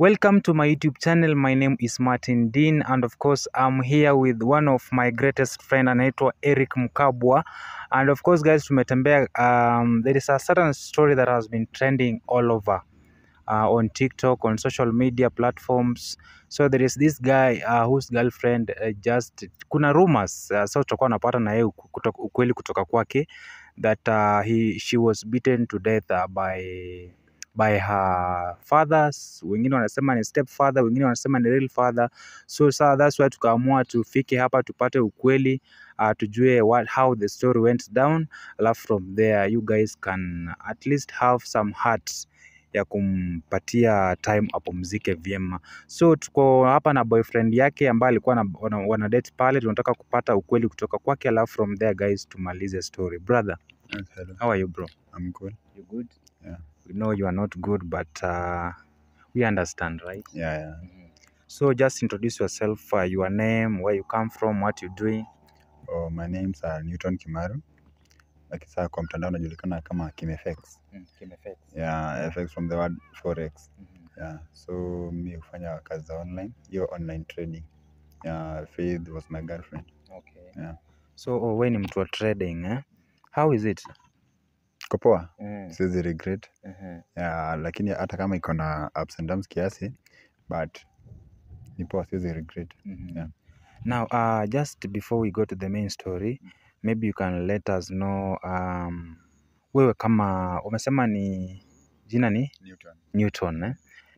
Welcome to my YouTube channel. My name is Martin Dean and of course I'm here with one of my greatest friend anaitwa Eric Mkabwa and of course guys tumetembea um, there is a certain story that has been trending all over uh, on TikTok on social media platforms so there is this guy uh, whose girlfriend uh, just kuna rumors uh, so tutakuwa napata na yeye ukweli kutoka kwake that uh, he, she was beaten to death uh, by by her fathers, wengine wanasema ni step father, wengine wanasema ni real father. So sasa that's why tukaamua tufike hapa tupate ukweli uh, tujue what, how the story went down, alafu from there you guys can at least have some heart ya kumpatia time apumzike vyema. So tuko hapa na boyfriend yake ambaye alikuwa na wana, wana date pale, tunataka kupata ukweli kutoka kwake, alafu from there guys tumalize story. Brother, hello. How are you bro? I'm good. You good? we know you are not good but uh, we understand right yeah, yeah. Mm-hmm. so just introduce yourself uh, your name where you come from what you doing oh, my name's uh, Newton Kimaru akisaa kwa mtandao unajulikana kama Kimefx. Mm, yeah, from the word forex. Mm -hmm. Yeah, so mi hufanya kazi za online, hiyo online trading. Yeah, Faith was my girlfriend. Okay. Yeah. So oh, we ni mtu wa trading eh? How is it? iko poa mm. siwezi regret mm-hmm. yeah, lakini hata kama iko na ups and downs kiasi but ni poa siwezi regret mm -hmm. yeah. now uh, just before we go to the main story maybe you can let us know um, wewe kama umesema ni jina ni Newton, Newton eh?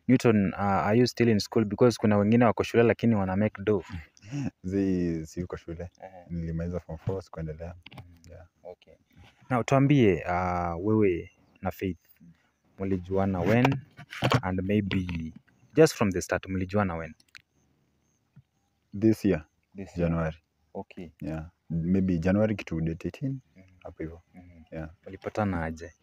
Newton, uh, are you still in school? Because kuna wengine wako shule lakini wana make do. zi siuko shule. Uh eh. -huh. Nilimaliza form 4 sikuendelea. Mm. Yeah. Na tuambie ah, wewe na Faith mlijuana when and maybe just from the start mlijuana when? This year, this year. January. Okay. Yeah. Maybe January kitu date 18 mm-hmm. hapo hivyo. Mm-hmm. Yeah. Mlipatana aje?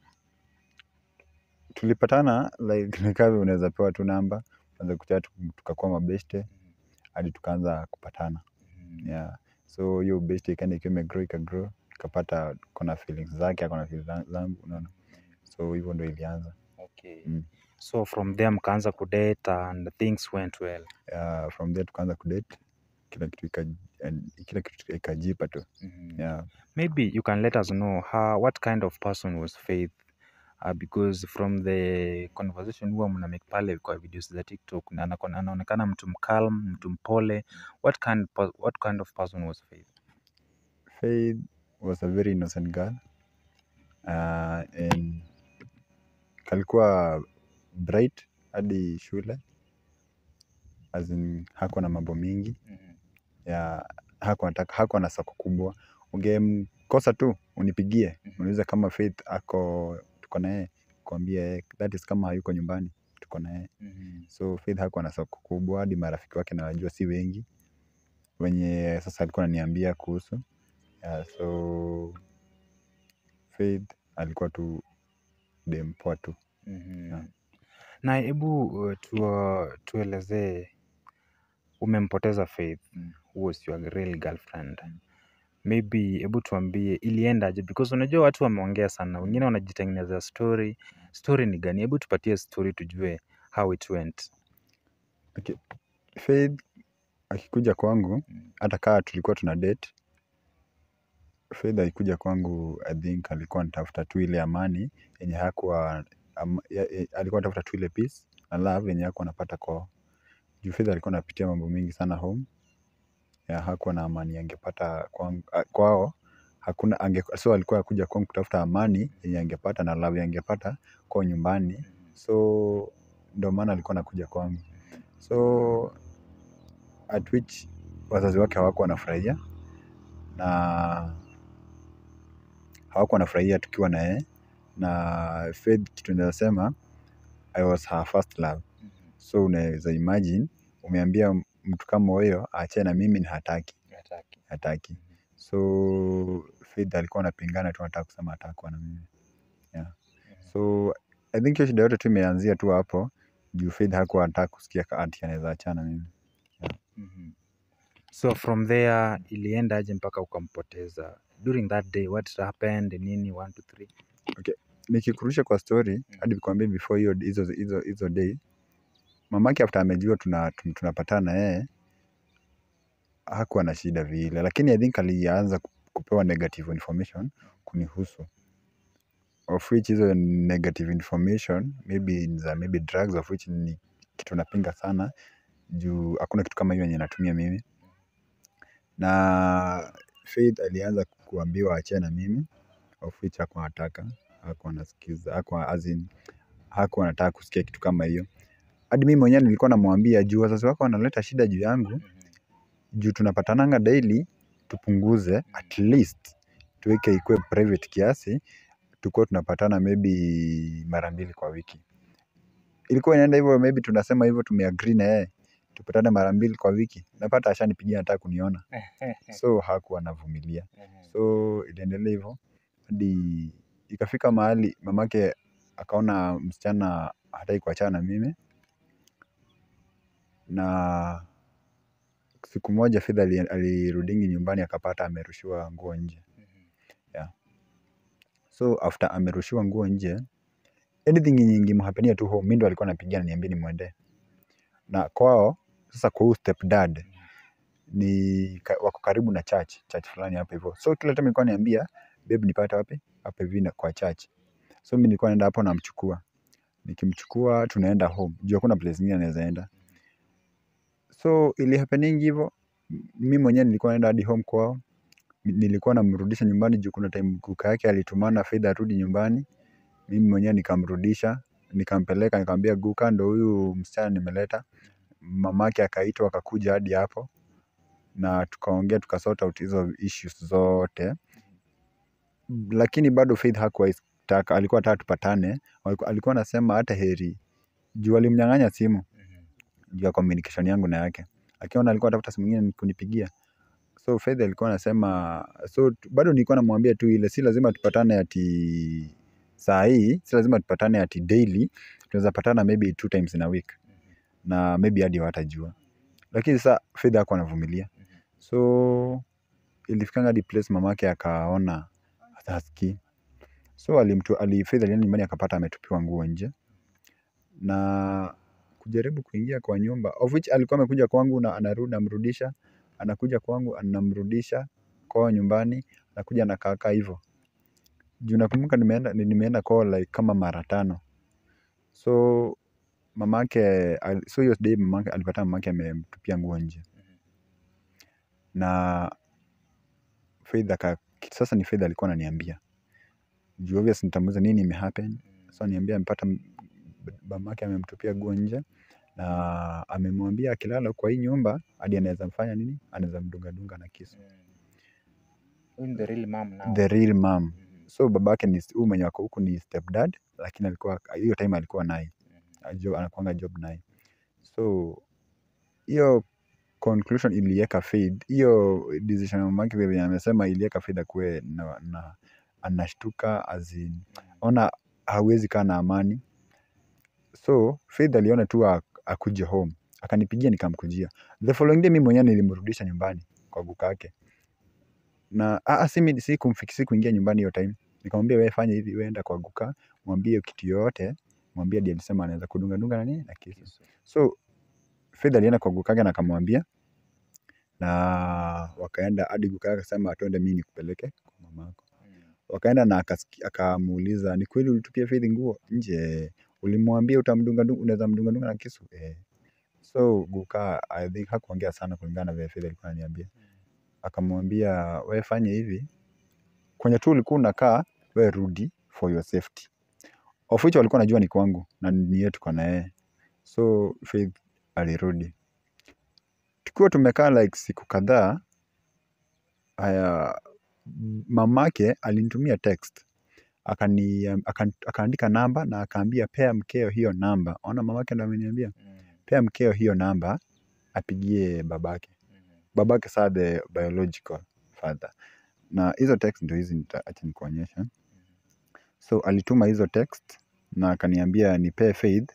Tulipatana like nikawa unaweza pewa tu namba, tuanza kuchat tukakuwa mabeste mm-hmm. hadi tukaanza kupatana. Yeah. So hiyo beste ikaenda ikiwa imegrow ikagrow tukapata kona feelings zake akona feelings zangu unaona so hivyo ndo ilianza okay. mm. so from there mkaanza kudate and things went well uh, from there tukaanza kudate kila kitu ika, kila kitu ikajipa tu mm -hmm. yeah. maybe you can let us know how, what kind of person was faith uh, because from the conversation huwa mna make pale kwa videos za tiktok na anaonekana mtu mcalm mtu mpole what kind, what kind of person was faith faith was a very innocent girl uh, and kalikuwa bright hadi shule as in na mambo mingi mm -hmm. ya hakuwa nataka na soko kubwa ungemkosa tu unipigie mm -hmm. kama Faith ako tuko na yeye kuambia that is kama hayuko nyumbani tuko na yeye mm -hmm. so Faith hakuwa na soko kubwa hadi marafiki wake na wajua si wengi wenye sasa alikuwa ananiambia kuhusu Yeah, so Faith alikuwa tu dempoa tu. Mm-hmm. Yeah. Na hebu uh, tuelezee umempoteza Faith, mm. was your real girlfriend. Maybe hebu tuambie iliendaje because unajua watu wameongea sana, wengine wanajitengenezea story. Story ni gani? Hebu tupatie story tujue how it went. Okay. Faith akikuja kwangu mm. hata kaa tulikuwa tuna date Fedha ikuja kwangu I think alikuwa anatafuta tu ile amani yenye hakuwa um, alikuwa anatafuta tu ile peace na love yenye hakuwa anapata kwa juu Fedha alikuwa anapitia mambo mingi sana home ya hakuwa na amani angepata kwao hakuna ange so alikuwa yakuja kwangu kutafuta amani yenye angepata na love angepata kwao nyumbani so ndio maana alikuwa anakuja kwangu so at which wazazi wake hawakuwa wanafurahia na hawako wanafurahia tukiwa na yeye na Faith kitu naweza sema I was her first love mm-hmm. So unaweza imagine umeambia mtu kama huyo aachane na mimi ni hataki hataki, hataki. Mm-hmm. So Faith alikuwa anapingana tu anataka kusema atakuwa na mimi yeah. Mm-hmm. So I think hiyo shida yote tu imeanzia tu hapo juu Faith hakuwa anataka kusikia ati anaweza achana mimi yeah. mm -hmm. So from there ilienda aje mpaka ukampoteza during that day what happened nini one two okay nikikurusha kwa story mm. hadi nikwambie before hiyo hizo hizo hizo day mamake after amejua tunapatana tuna tunapatana yeye hakuwa na shida vile lakini i think alianza kupewa negative information kunihusu of which hizo negative information maybe za maybe drugs of which ni kitu napinga sana juu hakuna kitu kama hiyo yenye natumia mimi na Faith alianza kuambiwa achane na mimi of which hakuwa anataka hakuwa anasikiza hakuwa azin hakuwa anataka kusikia kitu kama hiyo hadi mimi mwenyewe nilikuwa namwambia juu wazazi wako wanaleta shida juu yangu juu tunapatananga daily tupunguze at least tuweke ikuwe private kiasi tukuwa tunapatana maybe mara mbili kwa wiki ilikuwa inaenda hivyo maybe tunasema hivyo tumeagree na yeye tupatane mara mbili kwa wiki, napata ashanipigia anataka kuniona so hakuwa anavumilia so iliendelea hivyo hadi ikafika mahali mamake akaona msichana hataki kuachana na mimi na siku moja Fidha alirudingi nyumbani akapata amerushiwa nguo nje yeah. So after amerushiwa nguo nje anything nyingi mhapenia tu home mi ndo alikuwa anapigana niambie nimwendee na kwao sasa kwa huyu stepdad ni wako karibu na church, church fulani hapa hivyo. So kila time nilikuwa niambia babe, nipata wapi? Hapa hivi na kwa church. So mimi nilikuwa naenda hapo namchukua. Nikimchukua tunaenda home. jua kuna place nyingine anaweza enda. So ili happening hivyo, mimi mwenyewe nilikuwa naenda hadi home kwao. Nilikuwa namrudisha nyumbani juu kuna time kuka yake alitumana fedha arudi nyumbani. Mimi mwenyewe nikamrudisha, nikampeleka, nikamwambia Guka ndo huyu msichana nimeleta mamake akaitwa akakuja hadi hapo na tukaongea tukasota out hizo issues zote, lakini bado Faith hakuwa taka, alikuwa anataka tupatane, alikuwa anasema hata heri juu alimnyang'anya simu mm-hmm. juu ya communication yangu na yake, akiona alikuwa anatafuta simu nyingine kunipigia so Faith alikuwa anasema so bado nilikuwa namwambia tu ile, si lazima tupatane ati saa hii, si lazima tupatane ati daily, tunaweza patana maybe two times in a week na maybe hadi watajua lakini sasa fedha yako anavumilia so ilifikanga hadi place mamake akaona ataski so alimtu alifedha alienda nyumbani akapata ametupiwa nguo nje na kujaribu kuingia kwa nyumba of which alikuwa amekuja kwangu na anarudi amrudisha anakuja kwangu anamrudisha kwao nyumbani anakuja kaka hivyo juu nakumbuka nimeenda nimeenda kwa like kama mara tano so mamake so hiyo day mamake alipata mamake amemtupia nguo nje mm-hmm. na Faith sasa ni Faith alikuwa ananiambia juu obvious nitamuuliza nini imehappen mm-hmm. so niambia amepata mamake amemtupia nguo nje na amemwambia akilala kwa hii nyumba hadi anaweza mfanya nini anaweza mdungadunga na kisu mm-hmm. the real mom now. The real mom. So babake ni huyu mwenye wako huku ni stepdad, lakini alikuwa hiyo time alikuwa naye anakuanga job nine so hiyo conclusion ilieka Faith hiyo decision ya mamake venye amesema ilieka Faith akuwe na anashtuka azin ona hawezi kaa na amani so Faith aliona tu akuje home akanipigia nikamkujia the following day mimi mwenyewe nilimrudisha nyumbani kwa guka yake na ah, si kumfikisi kuingia nyumbani hiyo time nikamwambia wewe fanya hivi wewe enda kwa guka mwambie kitu yoyote Mwambia dia alisema anaweza kudunga dunga na nini na kisu. So Faith alienda kwa Gukaga na akamwambia na wakaenda hadi Gukaga akasema twende, mimi nikupeleke kwa mamako. Hmm. Wakaenda na akamuuliza ni kweli ulitupia Faith nguo nje? Ulimwambia utamdunga dunga, unaweza mdunga dunga na kisu? Eh. So Guka I think hakuongea sana kulingana na vile Faith alikuwa ananiambia. Hmm. Akamwambia wewe fanye hivi, kwenye tu ulikuwa unakaa wewe rudi for your safety. Of walikuwa najua ni kwangu na ni yetu kwa na So Faith alirudi. Tukiwa tumekaa like siku kadhaa, haya mamake alinitumia text. Akani akaandika namba na akaambia pea mkeo hiyo namba. Ona mamake ndo ameniambia. Mm. Pea mkeo hiyo namba apigie babake. Mm-hmm. Babake saa the biological father. Na hizo text ndo hizi nitaacha nikuonyesha. So alituma hizo text na akaniambia nipee Faith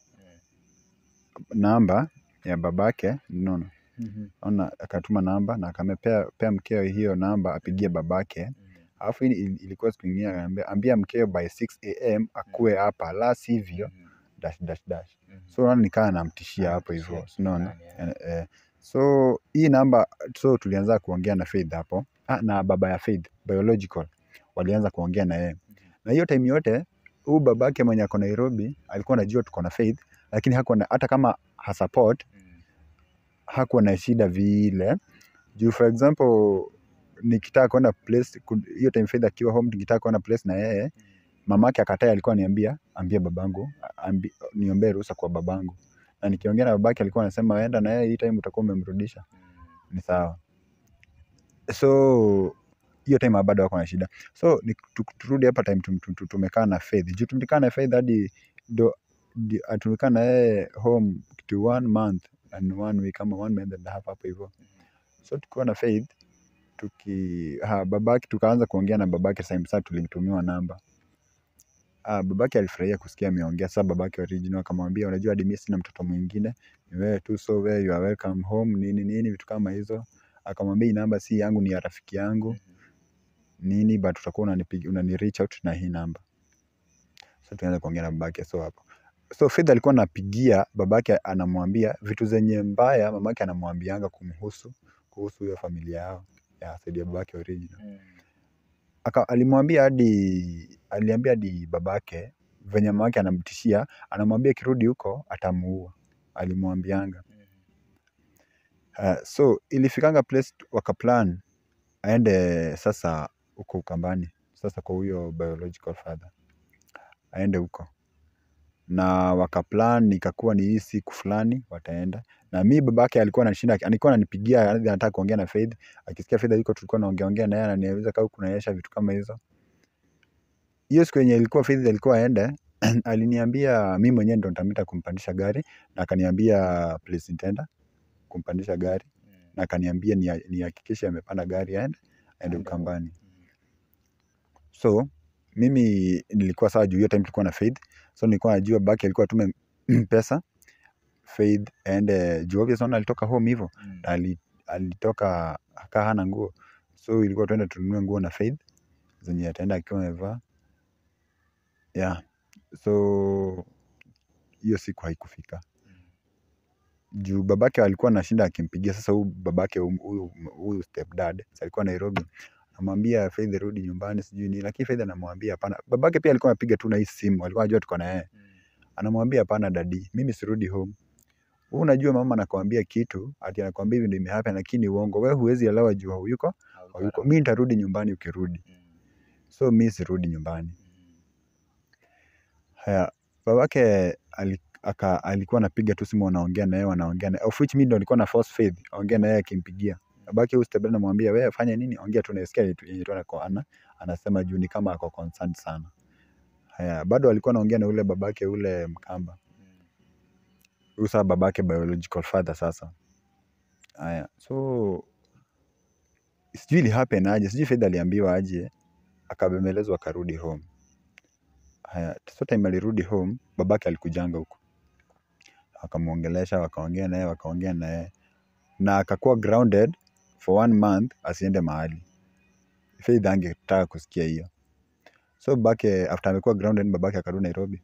namba ya babake nono mm -hmm. Ona akatuma namba na akamepea pea mkeo hiyo namba apigie babake mm-hmm. alafu mm -hmm. Ilikuwa siku ingine akaniambia ambia mkeo by 6 am akue mm-hmm. hapa la sivyo mm-hmm. dash dash dash So naona nikaa namtishia ah, hapo hivyo unaona ah, eh, eh. so hii namba so tulianza kuongea na Faith hapo ah, na baba ya Faith biological walianza kuongea na yeye na hiyo time yote huu babake mwenye ako Nairobi alikuwa anajua tuko na Faith, lakini hakuwa na hata kama ha support hakuwa na shida vile juu, for example nikitaka kuona place hiyo time Faith akiwa home, nikitaka kuona place na yeye mamake akataa, alikuwa aniambia ambia babangu ambi, niombee ruhusa kwa babangu, na nikiongea na babake alikuwa anasema enda na yeye, hii time utakuwa umemrudisha ni sawa so hiyo time bado wako na shida. So turudi hapa time tumekaa na Faith. Juu tumekaa na Faith hadi ah, tumekaa na yeye home to one month and one week ama one month and a half hapo hivyo. So tukiwa na Faith tuki ha, ah, babaki tukaanza kuongea na babake same saa tulitumiwa namba. Ah, babake alifurahia kusikia ameongea. Sasa babake original akamwambia, unajua hadi mimi sina mtoto mwingine, ni wewe tu, so wewe you are welcome home, nini nini, vitu kama hizo. Akamwambia namba si yangu, ni ya rafiki yangu. mm -hmm nini but utakuwa unanireach out na hii namba so tunaweza kuongea na babake so hapo so fedha alikuwa anapigia babake, anamwambia vitu zenye mbaya mamake anamwambianga kumhusu kuhusu hiyo familia yao ya saidia babake original mm. Aka, alimwambia hadi aliambia hadi babake venye mamake anamtishia, anamwambia kirudi huko atamuua, alimwambianga Uh, so ilifikanga place wakaplan aende sasa huko Ukambani sasa kwa huyo biological father aende huko na wakaplan nikakuwa ni hii siku fulani wataenda na mi babake alikuwa ananishinda alikuwa ananipigia anataka kuongea na Faith akisikia Faith yuko tulikuwa naongea ongea na yeye ananiuliza kama kuna yesha vitu kama hizo hiyo siku yenye ilikuwa Faith alikuwa aende aliniambia mi mwenyewe ndo nitamwita kumpandisha gari na akaniambia please nitaenda kumpandisha gari na akaniambia nihakikishe amepanda gari aende aende Ukambani So mimi nilikuwa sawa juu hiyo time tulikuwa na Faith so nilikuwa najua Baki alikuwa atume pesa Faith aende eh, juu obvious naona alitoka home hivyo mm. ali, alitoka akaa hana nguo so ilikuwa tuenda tununue nguo na Faith zenye ataenda akiwa amevaa yeah so hiyo siku haikufika juu babake alikuwa anashinda akimpigia sasa huyu babake huyu stepdad alikuwa Nairobi namwambia Faith rudi nyumbani sijui nini, lakini Faith anamwambia hapana. Babake pia alikuwa anapiga tu na hii simu, alikuwa anajua tuko na yeye. Mm. Anamwambia hapana, dadi, mimi sirudi home. Wewe unajua mama anakuambia kitu, ati anakuambia hivi ndio imehapa, lakini uongo. Wewe huwezi elewa jua huyuko huyuko. Mimi nitarudi nyumbani ukirudi. Mm. So mimi sirudi nyumbani. Mm. Haya, babake alikuwa anapiga tu simu, anaongea na yeye, anaongea na of which mimi ndo nilikuwa na force Faith aongea na yeye akimpigia babake huyu Stebela namwambia wewe fanya nini, ongea tu naisikia ilitoka anako ana anasema juu ni kama ako concerned sana. Haya, bado alikuwa anaongea na ule babake ule Mkamba huyu sasa babake biological father sasa. Haya, so sijui ili happen aje, sijui Faith aliambiwa aje, akabembelezwa akarudi home. Haya, so time alirudi home, babake alikujanga huko, akamwongelesha, wakaongea naye, wakaongea naye na akakuwa grounded for one month asiende mahali faith angetaka kusikia hiyo so babake after amekuwa grounded babake akarudi Nairobi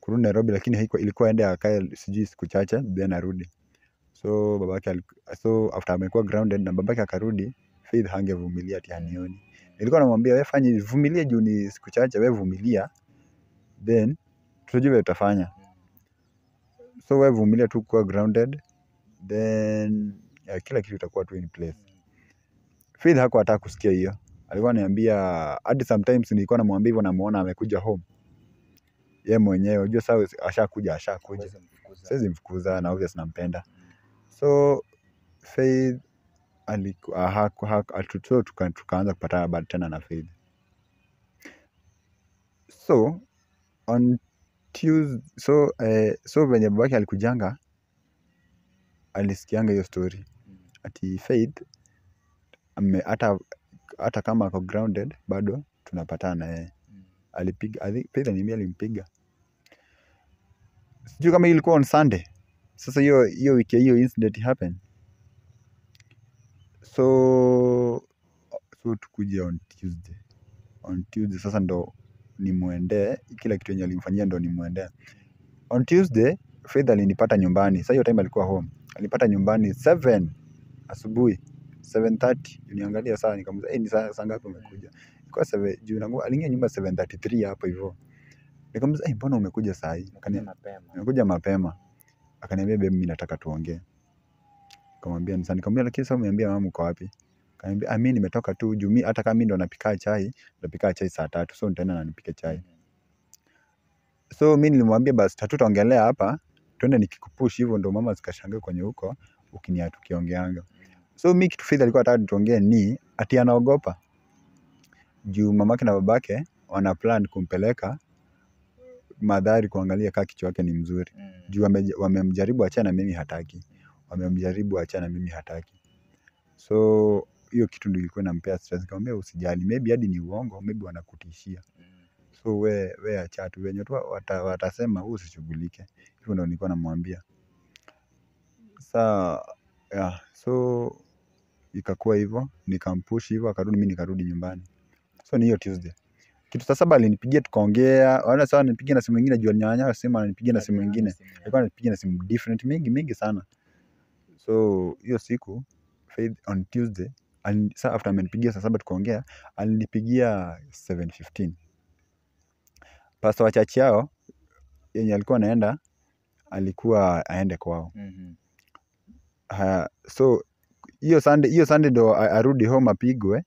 kurudi Nairobi lakini haikuwa ilikuwa aende akae sijui siku chache then arudi so babake so after amekuwa grounded na babake akarudi faith hangevumilia ati anioni nilikuwa namwambia wewe fanye vumilie juu ni siku chache wewe vumilia then tutajua vile utafanya so wewe vumilia tu kuwa grounded then kila kitu itakuwa tu in place. Faith hako hata kusikia hiyo. Alikuwa ananiambia hadi sometimes nilikuwa namwambia hivyo, namuona amekuja home ye mwenyewe, unajua sawa, ashakuja, ashakuja, siwezi mfukuza na obvious nampenda. So Faith ah, tukaanza kupatana bad tena na Faith. So on Tuesday, so, eh, so venye babake alikujanga alisikianga hiyo story ati Faith ame hata hata kama ako grounded bado tunapatana yeye alipiga Faith aliniambia alimpiga sijui kama ilikuwa on Sunday sasa hiyo hiyo wiki hiyo incident happen so so tukuja on Tuesday on Tuesday sasa ndo nimwendee kila kitu yenye alimfanyia ndo nimwendee on Tuesday Faith alinipata nyumbani sasa hiyo time alikuwa home alipata nyumbani 7 asubuhi 7:30 niangalia saa nikamuuliza eh, ni saa saa ngapi umekuja? Ilikuwa 7 juu nangu alingia nyumba 7:33 hapo hivyo. Nikamuuliza eh, mbona umekuja saa hii? Akaniambia mapema. Nimekuja mapema. Akaniambia bebe, mimi nataka tuongee. Nikamwambia ni saa, nikamwambia lakini sasa umeambia mama uko wapi? Akaniambia ah, mimi nimetoka tu juu mimi hata kama mimi ndo napika chai, napika chai saa tatu so nitaenda na nipike chai. So mimi nilimwambia basi hatutaongelea hapa, tuende nikikupush hivyo ndo mama zikashangaa kwenye huko ukiniatukiongeanga. So mi kitu Faith alikuwa anataka tuongee ni ati anaogopa juu mamake na babake wana plan kumpeleka madhari kuangalia kaa kichwa yake ni mzuri mm. juu wamemjaribu wame achana mimi hataki wamemjaribu achana mimi hataki so hiyo kitu ndio ilikuwa inampea stress nikamwambia usijali maybe hadi ni uongo maybe wanakutishia mm. so we we acha tu wenye tu wata, watasema huu usishughulike hivyo ndio nilikuwa namwambia sa yeah, so Ikakuwa hivyo, nikampush hivyo akarudi, mimi nikarudi nyumbani. So ni hiyo Tuesday. Kitu saa saba alinipigia tukaongea, wala sawa nipigia na simu nyingine juu alinyanya simu ananipigia na simu nyingine. Alikuwa ananipigia na simu different mingi mingi sana. So hiyo siku Faith on Tuesday and, saa after amenipigia saa saba tukaongea, alinipigia 7:15. Pastor wa chachi yao yenye alikuwa anaenda alikuwa aende kwao. Mm -hmm. Uh, so hiyo Sunday, hiyo Sunday ndo arudi home apigwe.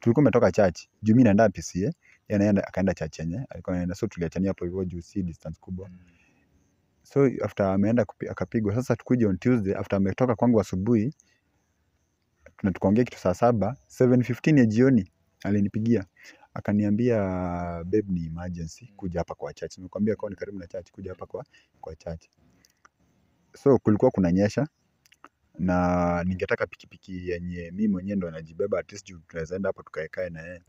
Tulikuwa umetoka church juu mimi naenda PCA, yeye naenda akaenda church yenye alikuwa anaenda, so tuliachania hapo hivyo juu si distance kubwa. Mm. So after ameenda akapigwa, sasa tukuje on Tuesday after ametoka kwangu asubuhi na tukaongea kitu saa saba 7:15 ya jioni alinipigia akaniambia, babe, ni emergency, mm. kuja hapa kwa church. Nimekwambia kwa ni karibu na church, kuja hapa kwa kwa church. So kulikuwa kuna nyesha na ningetaka pikipiki yenye mi mwenyewe ndo najibeba at least juu tunaeza enda hapo tukaekae na yeye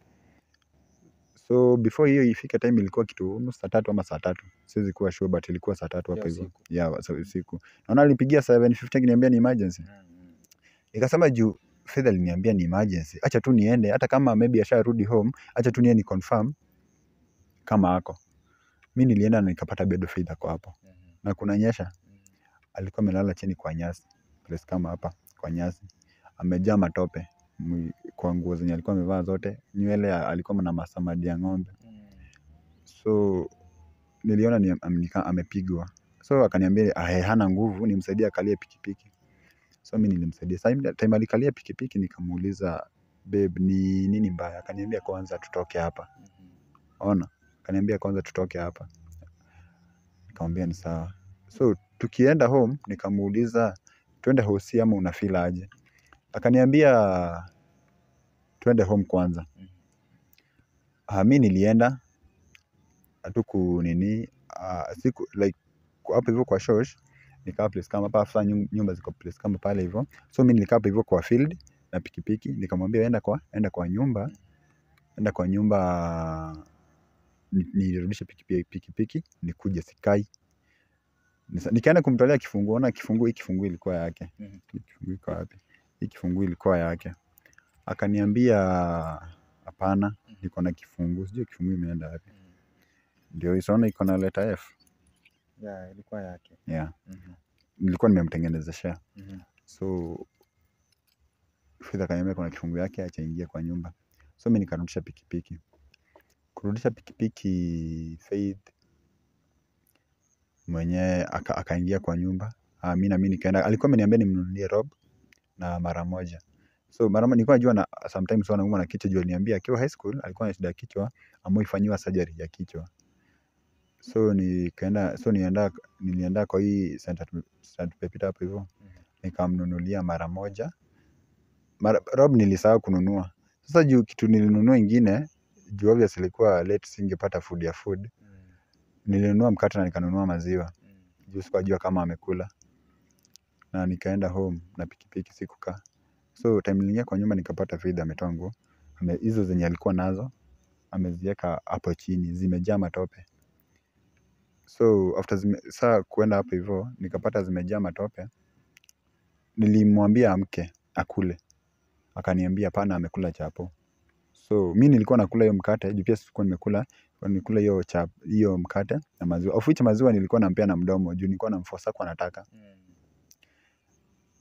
so before hiyo ifike time ilikuwa kitu saa tatu ama saa tatu siwezi kuwa sure but ilikuwa saa tatu hapo hivyo ya usiku naona alipigia 7:15 akiniambia ni emergency mm, mm. nikasema juu fedha aliniambia ni emergency acha tu niende hata kama maybe asharudi home acha tu niende ni confirm kama ako mi nilienda na nikapata bed feed ako hapo mm, na kuna kunanyesha alikuwa amelala chini kwa nyasi place kama hapa kwa nyasi amejaa matope kwa nguo zenye alikuwa amevaa zote nywele alikuwa na masamadi ya ng'ombe so niliona ni, amepigwa so akaniambia hana nguvu nimsaidie akalie pikipiki so mi nilimsaidia time alikalia pikipiki nikamuuliza babe ni nini mbaya akaniambia kwanza tutoke hapa ona akaniambia kwanza tutoke hapa nikamwambia ni sawa so tukienda home nikamuuliza twende hosi ama una feel aje? Akaniambia twende home kwanza. Mm-hmm. Ah, mi nilienda atuku nini uh, siku like hapo hivyo kwa shosh nikaa place kama hapa after nyumba ziko place kama pale hivyo. So mi nilikaa hivyo kwa field na pikipiki nikamwambia enda kwa enda kwa nyumba enda kwa nyumba nirudishe pikipiki pikipiki nikuje sikai Nikaenda kumtolea kifunguo, ona kifunguo, hii kifunguo ilikuwa yake. Mhm. Kifunguo iko wapi? Hii kifunguo ilikuwa yake. Akaniambia hapana, mhm. niko na kifunguo, sijui kifunguo imeenda wapi. Mhm. Ndio isaona iko na letter F. Yeah, ilikuwa yake. Yeah. Nilikuwa nimemtengenezeshea. So Fidha akaniambia kuna kifunguo yake, acha ingie kwa nyumba. So mimi nikarudisha pikipiki. Kurudisha pikipiki Faith mwenyewe akaingia aka kwa nyumba ah, mi na mi nikaenda alikuwa ameniambia nimnunulie rob na mara moja so mara moja nilikuwa najua na sometimes huwa naumwa na kichwa juu aliniambia akiwa high school alikuwa na shida ya kichwa ambayo ifanyiwa surgery ya kichwa so nikaenda so nienda nilienda kwa hii center center Pepita hapo hivyo nikamnunulia mara moja mara, rob nilisahau kununua sasa juu kitu nilinunua ingine juu obvious ilikuwa late singepata food ya food nilinunua mkate na nikanunua maziwa mm. juu sikujua kama amekula na nikaenda home na pikipiki sikukaa so time nilingia kwa nyumba nikapata Faith ametoa nguo hizo zenye alikuwa nazo amezieka hapo chini zimejaa matope so after zime, saa kuenda hapo hivyo nikapata zimejaa matope nilimwambia amke akule akaniambia hapana amekula chapo So mi nilikuwa nakula hiyo mkate juu pia sikuwa nimekula nikula hiyo chap hiyo mkate na maziwa. Of which maziwa nilikuwa nampea na mdomo juu nilikuwa namforce kwa nataka.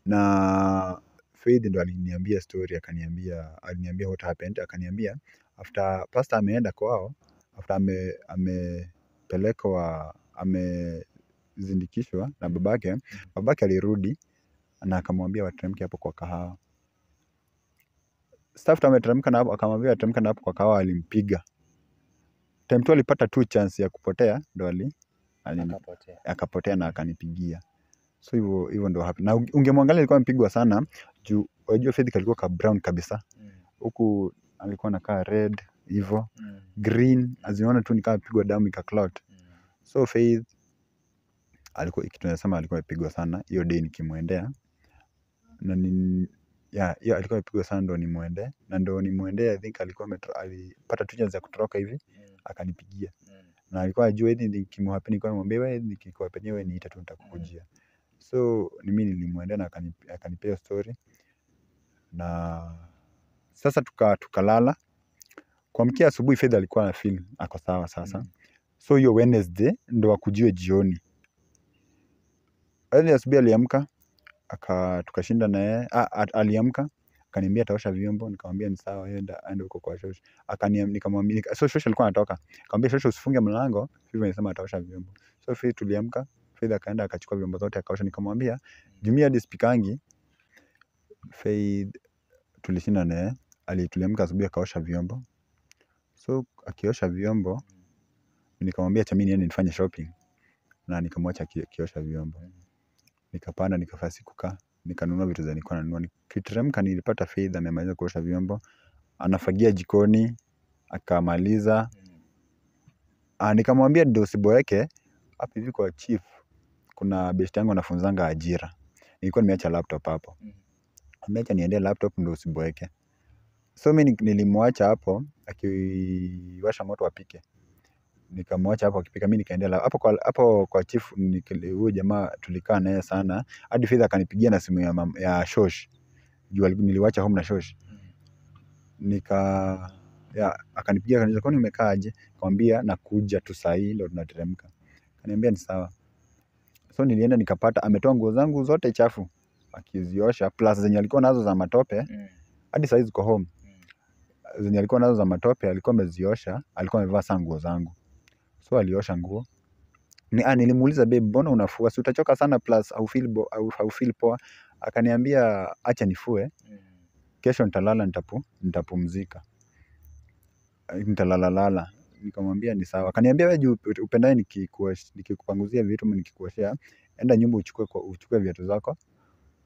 Na Faith ndo aliniambia story akaniambia aliniambia what happened akaniambia after pastor ameenda kwao after ame amepelekwa amezindikishwa na babake mm. babake alirudi na akamwambia watremke hapo kwa kahawa Staff ameteremka na hapo akamwambia ateremka na hapo kwa kawa alimpiga. Time tu alipata tu chance ya kupotea ndo ali akapotea. akapotea na akanipigia. So hivyo hivyo ndo hapi. Na ungemwangalia alikuwa amepigwa sana juu unajua Fedhi alikuwa ka brown kabisa. Mm. Huku mm. alikuwa nakaa red hivyo mm. green aziona tu nikawa pigwa damu ika clot. Mm. So Faith alikuwa ikitunasema alikuwa amepigwa sana hiyo day nikimwendea na ni, ya hiyo alikuwa amepigwa sana ndo nimwendee na ndo nimwendee I think alikuwa alipata tu chance ya kutoroka hivi mm. akanipigia mm. na alikuwa ajua hivi nikimwapeni nilikuwa namwambia wewe nikikuwapeni wewe niita tu nitakukujia mm. so ni mimi nilimwendea na akanipea story na sasa tuka tukalala kwa mkia asubuhi Faith alikuwa na feel ako sawa sasa mm. so hiyo Wednesday ndo akujue jioni Wednesday asubuhi aliamka aka tukashinda na yeye aliamka akaniambia ataosha vyombo, nikamwambia ni sawa, yenda aende huko kwa Shosho. Akaniambia nikamwambia, so Shosho alikuwa anatoka, akamwambia Shosho, usifunge mlango, hivyo alisema ataosha vyombo. So Fifi tuliamka, Fifi akaenda akachukua vyombo zote akaosha, nikamwambia Jumia hadi spikangi. Faith tulishinda na yeye, alituliamka asubuhi akaosha vyombo. So akiosha vyombo nikamwambia chamini mimi nifanye shopping na nikamwacha akiosha vyombo nikapanda siku kaa nikanunua vitu za nilikuwa nanunua nikiteremka nilipata Faith amemaliza kuosha vyombo anafagia jikoni akamaliza ah, nikamwambia ndio usiboeke hapa hivi kwa chief kuna beshte yangu anafunzanga ajira nilikuwa nimeacha laptop hapo ameacha niende laptop ndio usiboeke so mi nilimwacha hapo akiwasha moto apike nikamwacha hapo akipika, mimi nikaendelea hapo kwa hapo kwa chief. Huyo jamaa tulikaa naye sana hadi Faith akanipigia na simu ya, mam, ya shosh juu niliwacha home na shosh, nika ya akanipigia akaniambia, kwani umekaaje? Nikamwambia nakuja tu saa hii ndio tunateremka. Kaniambia ni sawa. So nilienda nikapata ametoa nguo zangu zote chafu akiziosha plus zenye alikuwa nazo za matope hadi saa hii ziko home mm. zenye alikuwa nazo za matope alikuwa ameziosha, alikuwa amevaa saa nguo zangu so aliosha nguo ni, ah, nilimuuliza babe, mbona unafua si utachoka sana plus haufeel bo- poa. Akaniambia acha nifue, kesho nitalala nitapu, nitapumzika Nikamwambia ni sawa. Akaniambia wewe juu upendaye nikikuosh- nikikupanguzia vitu nikikuoshea, enda nyumba uchukue kwa uchukue viatu zako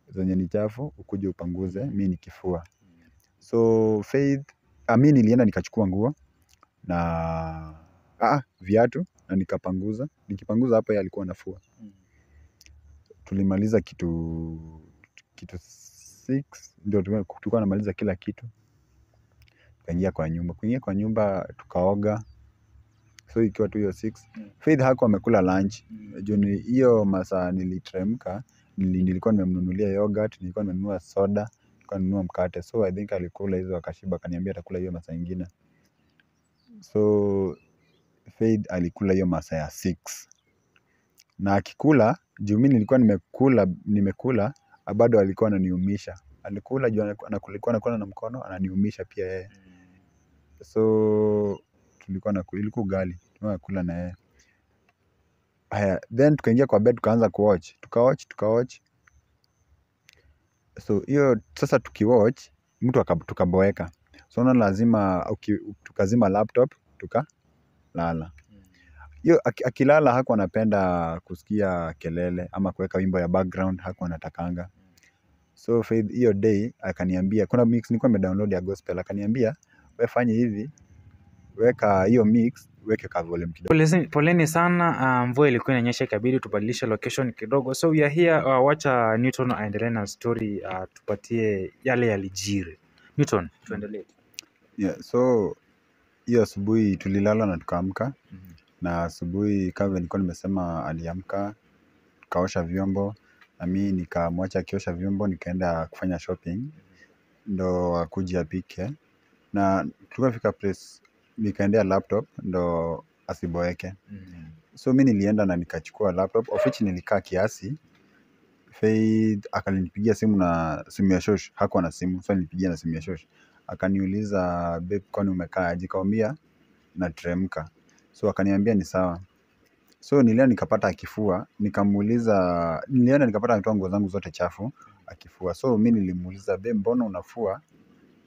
zenye ni chafu ukuje upanguze mi nikifua. So Faith ah, mi nilienda nikachukua nguo na ah, viatu na nikapanguza. Nikipanguza hapa yeye alikuwa anafua. Tulimaliza kitu kitu six, ndio tulikuwa tunamaliza kila kitu. Tukaingia kwa nyumba. Kuingia kwa nyumba tukaoga. So ikiwa tu hiyo 6. Faith hako amekula lunch. Juu ni hiyo masaa nilitremka, nilikuwa nimemnunulia yogurt, nilikuwa nimenunua soda, nilikuwa nimenunua mkate. So I think alikula hizo akashiba akaniambia atakula hiyo masaa ingine. So Faith alikula hiyo masaa ya 6. na akikula juu mimi nilikuwa nimekula nimekula bado alikuwa ananiumisha alikula juu anakulikuwa anakula na mkono ananiumisha pia yeye so tulikuwa na ilikuwa ugali kula na yeye haya then tukaingia kwa bed tukaanza kuwatch tukawatch tukawatch so hiyo sasa tukiwatch mtu akatukaboeka. so na lazima tukazima laptop tuka analala mm. hiyo akilala haku anapenda kusikia kelele ama kuweka wimbo ya background haku anatakanga so faith hiyo day akaniambia kuna mix nilikuwa nimedownload ya gospel akaniambia wefanye hivi weka hiyo mix weke ka volume kidogo. Poleni sana, ah, mvua um, ilikuwa inanyesha ikabidi tubadilisha location kidogo, so we are here. Uh, wacha Newton aendelee na story uh, tupatie yale yalijiri. Newton, tuendelee. Yeah, so hiyo asubuhi tulilala na tukaamka mm -hmm. na asubuhi kama nilikuwa nimesema aliamka tukaosha vyombo na mi nikamwacha akiosha vyombo nikaenda kufanya shopping ndo akuja apike na tukafika place nikaendea laptop ndo asiboeke mm -hmm. so mi nilienda na nikachukua laptop ofichi nilikaa kiasi Faith akalinipigia simu na simu ya shosh hakuwa na simu so nilipigia na simu ya shosh akaniuliza babe kwani umekaa aje nikamwambia nateremka so akaniambia ni sawa so nilienda nikapata akifua nikamuuliza nilienda nikapata ametoa nguo zangu zote chafu akifua so mimi nilimuuliza babe mbona unafua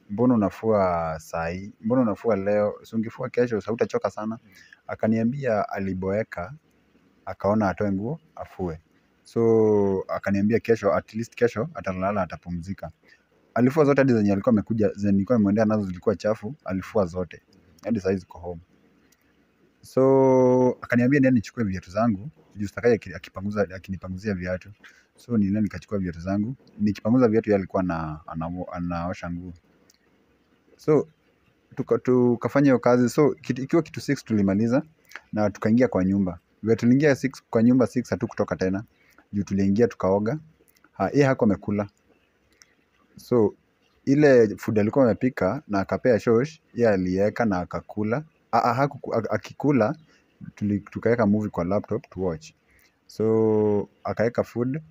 mbona unafua hii? mbona unafua leo si ungefua kesho hautachoka sana akaniambia aliboeka akaona atoe nguo afue so akaniambia kesho at least kesho atalala atapumzika alifua zote hadi zenye alikuwa amekuja zenye nilikuwa nimeendea nazo zilikuwa chafu, alifua zote hadi saa hizi ziko home. So akaniambia nenda nichukue viatu zangu juu sitakaye akipanguza akinipanguzia viatu. So nilienda nikachukua viatu zangu, nikipanguza viatu yeye alikuwa na anaosha nguo. So tuka, tukafanya hiyo kazi. So kitu, ikiwa kitu 6 tulimaliza na tukaingia kwa nyumba. Vile tuliingia 6 kwa nyumba 6 hatukutoka tena juu tuliingia tukaoga. Ha, yeye hako amekula. So ile food alikuwa amepika na akapea shosh, yeye aliweka na akakula. Akikula tukaweka movie kwa laptop to watch. So akaweka food.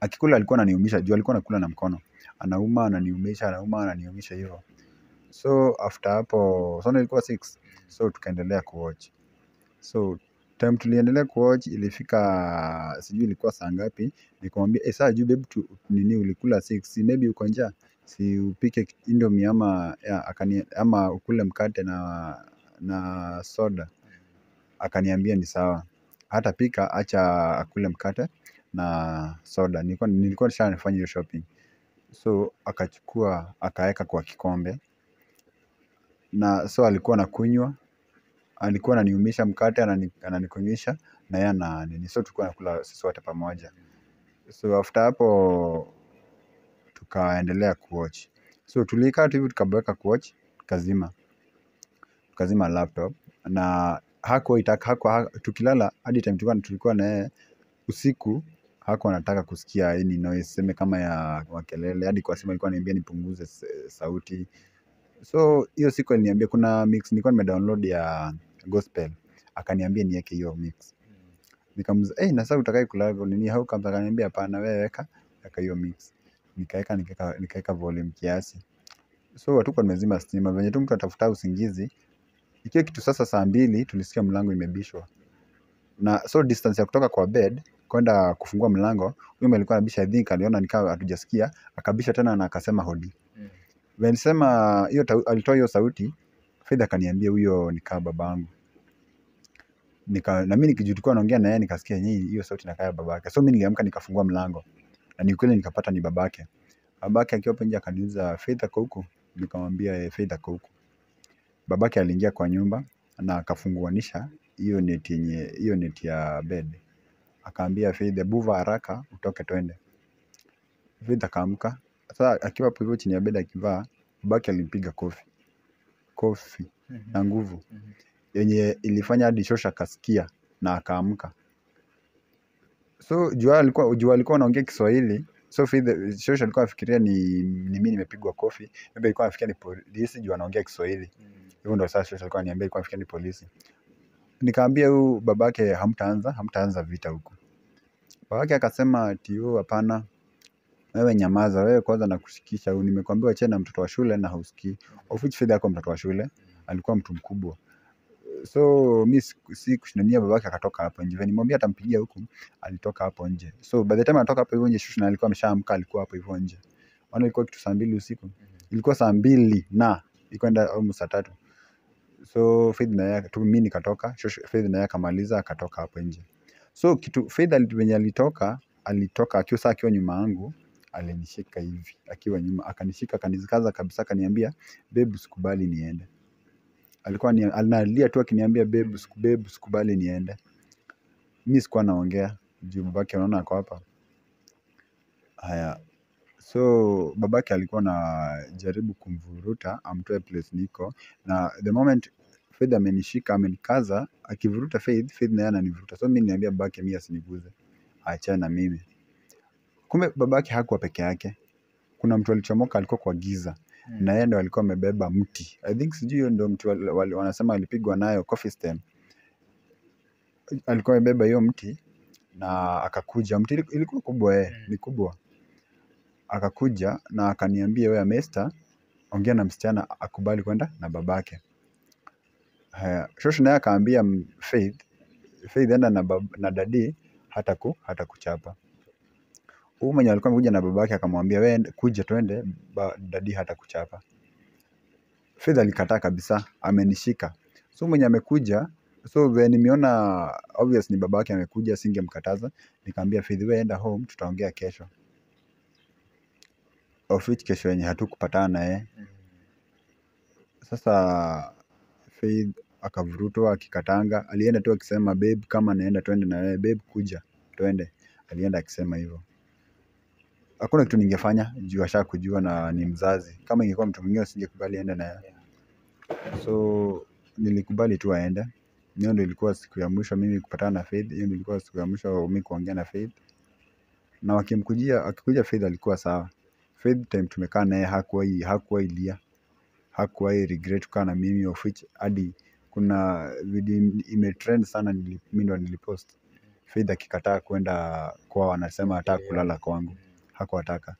Akikula alikuwa ananiumisha juu alikuwa anakula na mkono. Anauma ananiumisha, anauma ananiumisha hivyo. So after hapo, so ilikuwa six. So tukaendelea kuwatch. So time tuliendelea kuwatch ilifika sijui ilikuwa saa ngapi nikamwambia eh saa juu babe tu, nini ulikula six, si maybe uko nje si upike indomie ama ya, akani, ama ukule mkate na na soda akaniambia ni sawa hata pika acha akule mkate na soda nilikuwa nilikuwa nishafanya hiyo shopping so akachukua akaweka kwa kikombe na so alikuwa anakunywa alikuwa ananiumisha mkate ananikunywisha na yeye ana nini so tulikuwa tunakula sisi wote pamoja so after hapo tukaendelea kuwatch so tulikaa tu hivi tukabweka kuwatch tukazima tukazima laptop na hakuwahi taka hako tukilala hadi time tulikuwa tulikuwa na yeye usiku hako anataka kusikia yani noise seme kama ya wakelele hadi kwa simu alikuwa ananiambia nipunguze sauti so hiyo siku aliniambia kuna mix nilikuwa nime download ya gospel akaniambia niweke hiyo mix nikamza eh, na sasa utakai kula hivyo nini? Hau kama akaniambia hapana, wewe weka weka hiyo mix. Nikaeka nikaeka nikaeka volume kiasi, so watu kwa nimezima stima venye tu mtu atafuta usingizi. Ikiwa kitu sasa saa mbili tulisikia mlango imebishwa na so distance ya kutoka kwa bed kwenda kufungua mlango, huyo alikuwa anabisha, think aliona nikawa hatujasikia, akabisha tena na akasema hodi. Mm. When sema hiyo alitoa hiyo sauti Faith akaniambia huyo ni kama babangu. Nika na mimi nikijituka naongea na yeye nikasikia nyinyi hiyo sauti na ya babake. So mimi niliamka nikafungua mlango. Na ni kweli nikapata ni babake. Babake akiwa nje akaniuliza Faith ako huko? Nikamwambia eh, Faith ako huko. Babake aliingia kwa nyumba na akafunguanisha hiyo neti yenye hiyo neti ya bed. Akaambia Faith buva haraka utoke twende. Faith akaamka. Sasa akiwa hapo hivyo chini ya bed akivaa babake alimpiga kofi kofi mm na nguvu mhm. yenye ilifanya hadi Shosha akasikia na akaamka. So jua alikuwa jua alikuwa anaongea Kiswahili so the, Shosha alikuwa anafikiria ni, ni mimi nimepigwa kofi, maybe alikuwa anafikiria ni polisi jua anaongea Kiswahili mhm. hivyo -hmm. Ndio sasa Shosha alikuwa ananiambia alikuwa anafikiria ni polisi. Nikaambia huyu babake, hamtaanza hamtaanza vita huko. Babake akasema ati oh, hapana wewe nyamaza, wewe kwanza nakushikisha, Nimekwambia uachane na mtoto wa shule na hausikii. Of which father hakuwa mtoto wa shule, alikuwa mtu mkubwa. So mi si kushindania babake akatoka hapo nje. Nimwambia atampigia huku, alitoka hapo nje. So by the time anatoka hapo nje shushu na alikuwa ameshaamka, alikuwa hapo hivyo nje. Maana ilikuwa kitu saa mbili usiku. Ilikuwa saa mbili na ikwenda almost saa tatu. So Faith na yeye tu mimi nikatoka, Faith na yeye akamaliza akatoka hapo nje. So kitu Faith alitoka, alitoka akiwa saa akiwa nyuma yangu alinishika hivi akiwa nyuma, akanishika akanizikaza kabisa, akaniambia babe, sikubali niende. Alikuwa ni, analia tu akiniambia babe, babe, sikubali niende. Mimi sikuwa naongea juu babake unaona ako hapa. Haya, so babake alikuwa na jaribu kumvuruta amtoe place niko, na the moment Faith amenishika amenikaza, akivuruta Faith, Faith naye ananivuruta. So mimi niambia babake mimi asiniguze, aachana na mimi Kumbe baba yake hakuwa peke yake. Kuna mtu alichomoka alikuwa kwa giza mm. na yeye ndo alikuwa amebeba mti. I think sijui hiyo ndio mtu wal, wal, wanasema alipigwa nayo coffee stem. Alikuwa amebeba hiyo mti na akakuja. Mti ilikuwa kubwa eh, mm. ni kubwa. Akakuja na akaniambia wewe Mester, ongea na msichana akubali kwenda na babake. Haya, Shosh naye akaambia Faith, Faith enda na, na dadii hata ku, hata kuchapa huyu mwenye alikuwa amekuja na babake akamwambia wewe kuja twende, dadi hata kuchapa. Fedha alikataa kabisa, amenishika. So mwenye amekuja so vile nimeona obvious ni babake amekuja, singemkataza. Nikamwambia Fedha, wewe enda home, tutaongea kesho. Ofiti kesho yenye hatukupatana eh. Sasa Fedha akavurutwa akikatanga, alienda tu akisema babe, kama naenda twende na wewe babe, kuja twende. Alienda akisema hivyo hakuna kitu ningefanya juu asha kujua na ni mzazi. Kama ingekuwa mtu mwingine singekubali aende naye, So nilikubali tu aende. Hiyo ndio ilikuwa siku ya mwisho mimi kupatana na Faith. Hiyo ndio ilikuwa siku ya mwisho mimi kuongea na Faith. Na wakimkujia akikuja Faith alikuwa sawa. Faith time tumekaa naye hakuwahi hakuwahi lia. Hakuwahi regret kukaa na mimi of which hadi kuna video imetrend sana mimi ndo nilipost. Faith akikataa kwenda kwao anasema hataki kulala kwangu hakuwataka.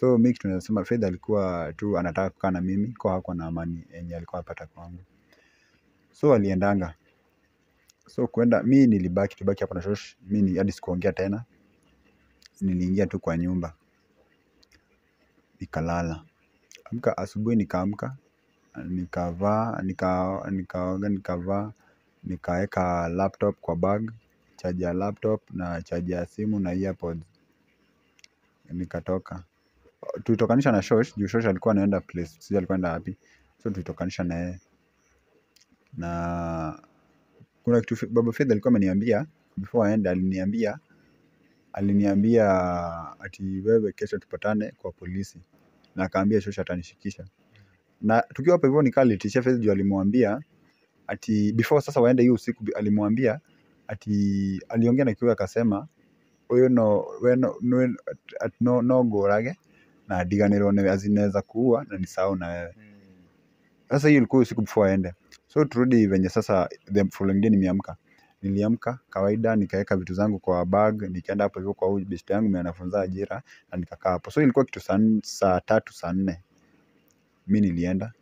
So mi kitu naeza sema Faith alikuwa tu anataka kukaa na mimi kwa hakuwa na amani yenye alikuwa apata kwangu. So aliendanga. So kwenda mi nilibaki tubaki hapo na shosh mi hadi sikuongea tena. Niliingia tu kwa nyumba. Nikalala. Amka asubuhi nikaamka nikavaa nikaoga nikavaa nikaeka laptop kwa bag charger ya laptop na charger ya simu na earpods nikatoka. Tulitokanisha na Shosh, juu Shosh alikuwa anaenda place, sijui alikuwa anaenda wapi. So tulitokanisha na yeye. Na kuna kitu Baba Fedha alikuwa ameniambia before aende, aliniambia aliniambia ati wewe kesho tupatane kwa polisi, na akaambia Shosh atanishikisha. Na tukiwa hapo hivyo nikalitisha Fedha juu alimwambia ati before sasa waende hiyo usiku, alimwambia ati aliongea na Kiwe akasema ũyũ no we no ngũrage na ndiganĩrwo nĩwe as in naeza kuua na nisahau na wewe hmm. sasa hiyo ilikuwa usiku before aende so turudi venye sasa the following day nimeamka niliamka kawaida nikaweka vitu zangu kwa bag nikaenda hapo hivyo kwa huyu best yangu mwenye anafunza ajira na nikakaa hapo so ilikuwa kitu saa tatu saa nne mi nilienda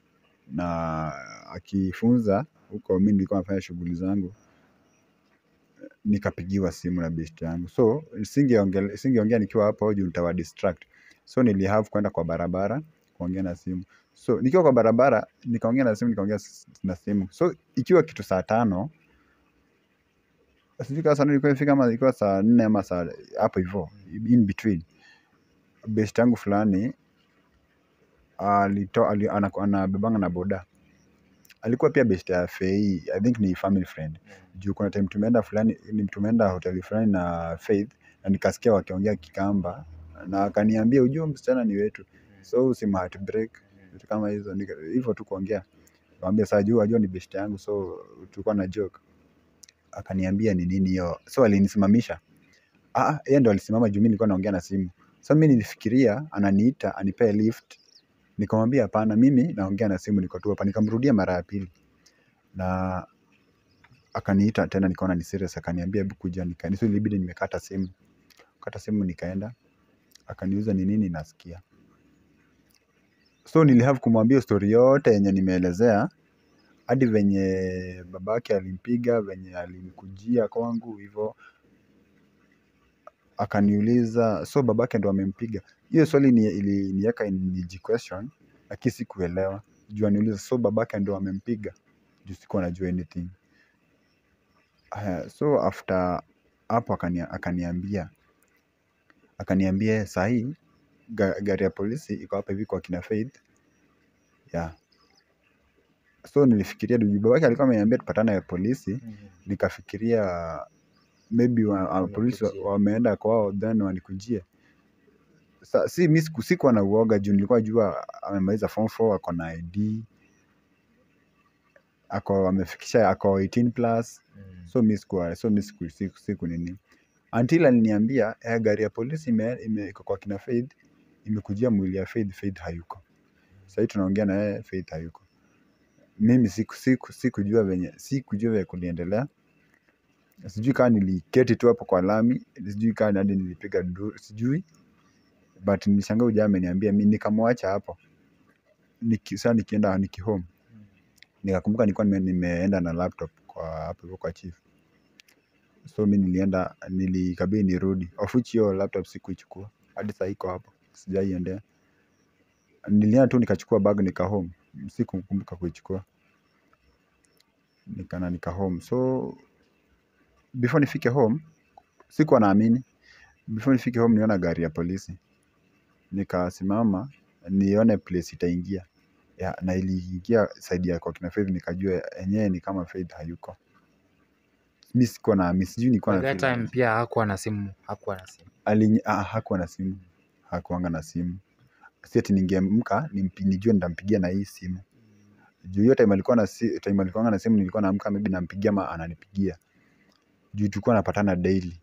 na akifunza huko mi nilikuwa nafanya shughuli zangu nikapigiwa simu na beshte yangu. So singeongea nikiwa hapo juu nitawa distract. So nilihave kuenda kwa barabara kuongea na simu. So nikiwa kwa barabara nikaongea na simu nikaongea na simu. So ikiwa kitu saa tano sijui kama saa nne ilikuwa ama ilikuwa saa nne ama saa hapo hivyo in between best yangu fulani anabebanga na boda alikuwa pia best ya Fei, I think ni family friend. Mm. Juu kuna time tumeenda fulani, ni tumeenda hoteli fulani na Faith na nikasikia wakiongea Kikamba na akaniambia ujue msichana ni wetu. Mm. So usima heartbreak mm. vitu kama hizo hivyo tu kuongea. Nikamwambia saa juu ajua ni best yangu so tulikuwa na joke. Akaniambia ni nini hiyo. So alinisimamisha. Ah, ah yeye ndo alisimama juu mimi nilikuwa naongea na simu. So mimi nilifikiria ananiita anipee lift Nikamwambia hapana, mimi naongea na simu, niko tu hapa. Nikamrudia mara ya pili na akaniita tena, nikaona ni serious, akaniambia hebu kuja. Ilibidi nimekata simu, kata simu nikaenda, akaniuza ni nini nasikia. So nilihave kumwambia story yote yenye nimeelezea hadi venye babake alimpiga venye alimkujia kwangu hivyo akaniuliza so babake ndo amempiga hiyo swali ni iliniweka niji question lakini sikuelewa juu aniuliza so babake ndo amempiga juu sikuwa najua anything so after hapo akaniambia akaniambia sahii gari ya polisi iko hapa hivi kwa kina Faith yeah so nilifikiria babake alikuwa ameniambia tupatane polisi mm-hmm. nikafikiria maybe wa, uh, wa, polisi wameenda wa kwao then wanikujie sa, si mi sikuwa na uoga juu nilikuwa jua amemaliza form 4 ako na ID ako amefikisha ako 18 plus mm. so mi sikuwa so mi siku, siku, siku nini until aliniambia eh, gari ya polisi ime, ime, kwa kina Faith imekujia mwili ya Faith Faith hayuko sasa tunaongea na yeye Faith hayuko mimi siku siku sikujua venye sikujua venye kuliendelea mm sijui kama niliketi tu hapo kwa lami, sijui kama nani nilipiga nduru, sijui but nilishangaa huyu jamaa ameniambia mimi, nikamwacha hapo niki, sasa nikienda niki home nikakumbuka nilikuwa nimeenda na laptop kwa hapo hivyo kwa chief, so mimi nilienda nilikabidi nirudi, ofuchi hiyo laptop sikuichukua hadi sasa iko hapo, sijaiendea. Nilienda tu nikachukua bag nika home, sikukumbuka kuichukua nikana nika home so before nifike home sikuwa naamini. Before nifike home niona gari ya polisi. Nikasimama nione place itaingia. Ya, na iliingia side ya kwa kina Faith nikajua enyewe ni kama Faith hayuko. Mimi sikuwa na mimi sijui kwa na. That time pia hakuwa na simu, hakuwa na simu. Ali ah, hakuwa na simu. Hakuanga na simu. Si ningeamka nijue nitampigia na hii simu. Juu hiyo time alikuwa na si, time alikuwa na simu nilikuwa naamka maybe nampigia ama ananipigia juu tulikuwa napatana daily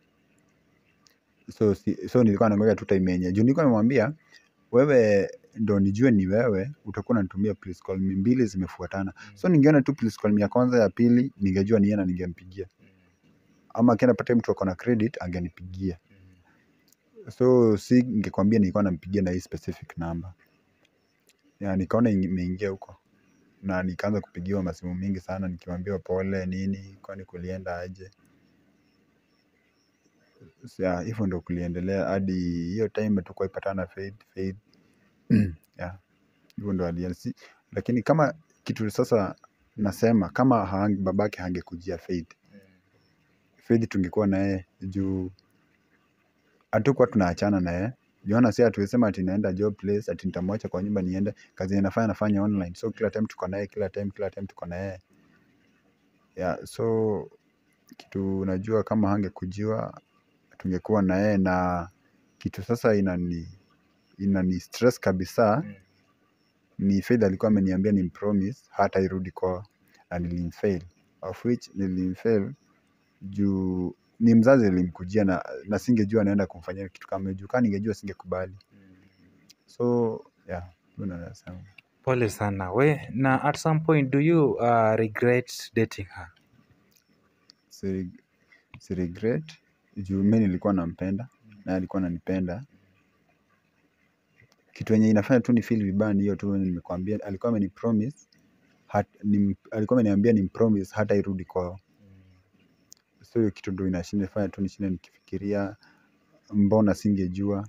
so, si, so nilikuwa nangoja tu time yenye juu nilikuwa namwambia wewe ndo nijue ni wewe utakuwa unanitumia please call me mbili zimefuatana mm. so ningeona tu please call me ya kwanza ya pili ningejua ni yeye na ningempigia mm. ama akienda pata mtu akona credit angenipigia mm. so si ningekwambia nilikuwa nampigia na hii specific number ya nikaona imeingia huko na nikaanza kupigiwa masimu mingi sana nikiwambiwa pole nini kwani kulienda aje ya hivyo ndo kuliendelea hadi hiyo time hatukuwahi patana Faith Faith ya hivyo ndo alianza lakini kama kitu sasa nasema kama hangi, babake hangekujia Faith Faith tungekuwa naye juu hatukuwa tunaachana naye Johanna si atuwesema ati naenda job place ati nitamwacha kwa nyumba niende kazi inafanya nafanya online so kila time tuko naye kila time kila time tuko naye yeah, so kitu najua kama hangekujiwa tungekuwa na yeye na kitu sasa inani inani stress kabisa mm. ni Faith alikuwa ameniambia ni promise hata irudi kwa na nilimfail of which nilimfail juu ni mzazi alimkujia na, na singejua anaenda kumfanyia kitu kama juu kaa ningejua singekubali mm. so yeah, nasema pole sana we na at some point do you uh, regret dating her si, si regret juu mimi nilikuwa nampenda na alikuwa ananipenda kitu yenye inafanya tu ni feel vibaya ni hiyo tu nimekwambia alikuwa ameni promise hat, ni, alikuwa ameniambia ni promise hata irudi kwao so hiyo kitu ndio inashinda fanya tu nishinde nikifikiria mbona singejua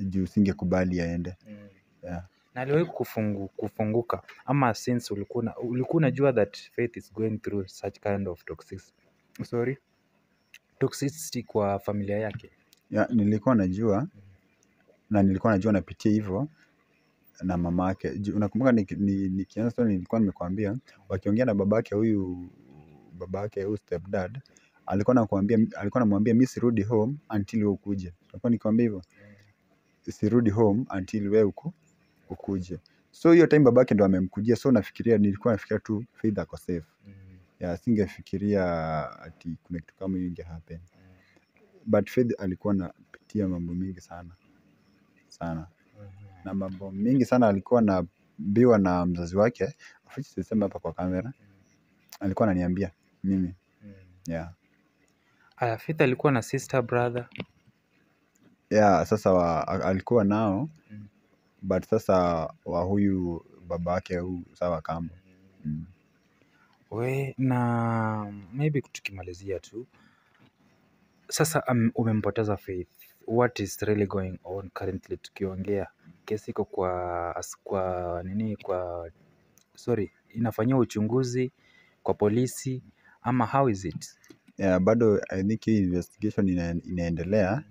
juu singekubali aende mm. yeah. na aliwahi kufungu, kufunguka ama since ulikuwa ulikuwa unajua that faith is going through such kind of toxic sorry toxicity kwa familia yake? Ya, nilikuwa najua na nilikuwa najua napitia hivyo na mama yake. Unakumbuka nikianza ni nilikuwa nimekwambia wakiongea na babake huyu babake huyu stepdad alikuwa anakuambia alikuwa anamwambia mimi sirudi home until wewe ukuje. Alikuwa nikwambia hivyo. Sirudi home until wewe uko ukuje. So hiyo time babake ndo amemkujia. So nafikiria nilikuwa nafikiria tu Faith ako safe. Mm yeah, asingefikiria ati kuna kitu kama hiyo inge happen mm. but Faith alikuwa anapitia mambo mingi sana sana mm-hmm. na mambo mingi sana alikuwa anaambiwa na mzazi wake afichi sisema hapa kwa kamera mm. alikuwa ananiambia mimi yeah. Aya, Faith alikuwa na sister brother yeah, sasa wa, alikuwa nao mm. but sasa wa huyu baba wake huyu sawa kambo mm. We na maybe tukimalizia tu. Sasa um, umempoteza faith what is really going on currently tukiongea kesi iko kwa kwa nini kwa sorry inafanyia uchunguzi kwa polisi ama how is it? Yeah, bado I think investigation ina, inaendelea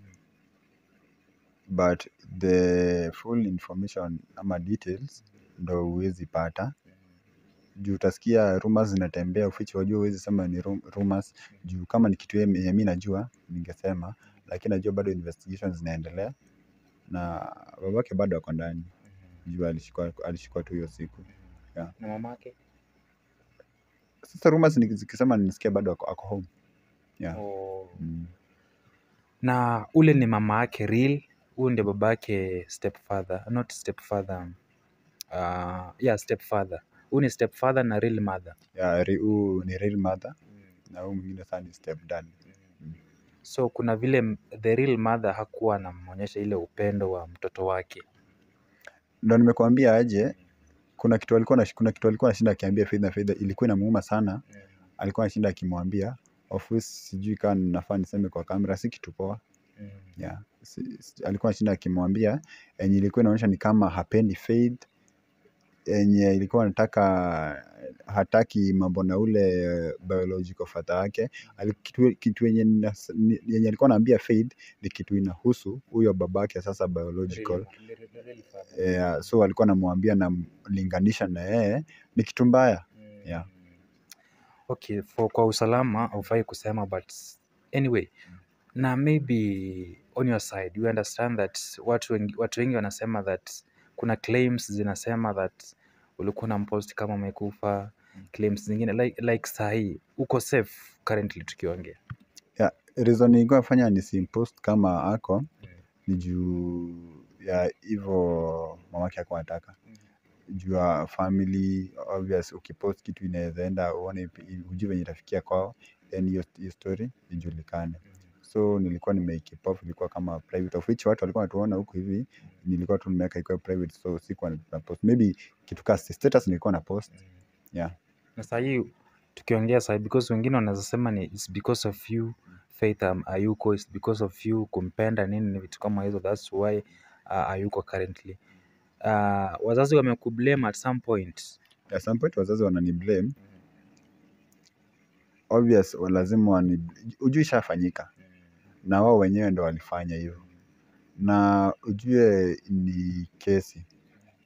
but the full information ama details ndo huwezi pata juu utasikia rumors zinatembea ufiche wajua huwezi sema ni rumors juu kama ni kitu yeye mimi najua ningesema lakini najua bado investigations zinaendelea na babake bado ako ndani juu alishikwa alishikwa tu hiyo siku yeah. na mamake sasa rumors nikisema nisikia bado ako, ako home yeah. oh. mm. na ule ni mama yake real huyu ndio babake stepfather not stepfather um, uh, yeah stepfather huu ni step father na real mother. Huu ni real mother na huu mwingine sasa ni step dad. So kuna vile the real mother hakuwa anamwonyesha ile upendo wa mtoto wake. Ndio nimekuambia aje, kuna kitu alikuwa na kuna kitu alikuwa anashinda akiambia Faith na Faith ilikuwa inamuuma sana, alikuwa anashinda akimwambia office, sijui kama nafaa niseme kwa kamera, si kitu poa. Mm. Yeah. Alikuwa anashinda akimwambia yenye ilikuwa inaonyesha ni kama hapendi Faith yenye ilikuwa anataka hataki mambo na ule eh, biological father yake kitu, kitu yenye, yenye alikuwa anaambia Faith ni kitu inahusu huyo babake sasa biological yeah, so alikuwa anamwambia namlinganisha na yeye ni kitu mbaya mm. yeah. okay, for, kwa usalama haufai kusema but anyway na maybe on your side you understand that watu wengi, watu wengi wanasema that kuna claims zinasema that ulikuwa na mpost kama umekufa claims zingine like, like sahii uko safe currently tukiongea yeah, reason nilikuwafanya nisimpost kama ako mm. ni juu ya hivyo mamake ako anataka mm. juu ya family obvious ukipost kitu inaweza uone hujui venye itafikia kwao then hiyo story ijulikane mm so nilikuwa nimeikeep off ilikuwa kama private of which watu walikuwa wanatuona huku hivi, nilikuwa tu nimeweka ikuwa private, so sikuwa na post maybe kitu kama status nilikuwa na post yeah. Na sahii tukiongea sahii, because wengine wanaweza sema ni it's because of you Faith um, ayuko it's because of you kumpenda nini ni vitu kama hizo, that's why uh, hayuko currently. Uh, wazazi wamekublame at some point. At some point wazazi blame obvious, lazima wani, ujui ishafanyika na wao wenyewe ndo walifanya hivyo na ujue ni kesi